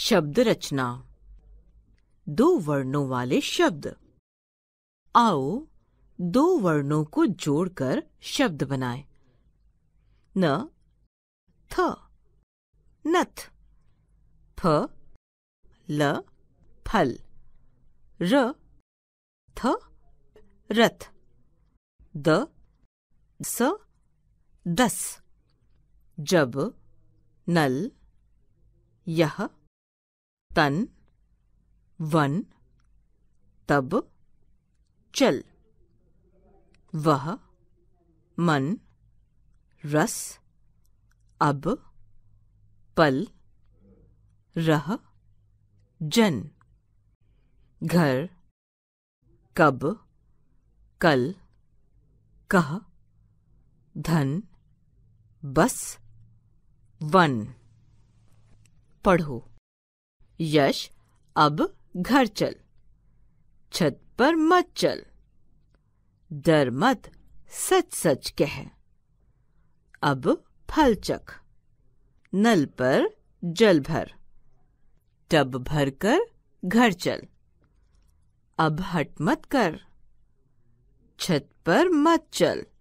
शब्द रचना दो वर्णों वाले शब्द आओ दो वर्णों को जोड़कर शब्द बनाए न थ नथ फ ल फल र थ रथ द स दस जब नल यह तन वन तब चल वह मन रस अब पल रह जन घर कब कल कह धन बस वन पढ़ो यश अब घर चल छत पर मत चल डर मत सच सच कह अब फल चक नल पर जल भर टब भर कर घर चल अब हट मत कर छत पर मत चल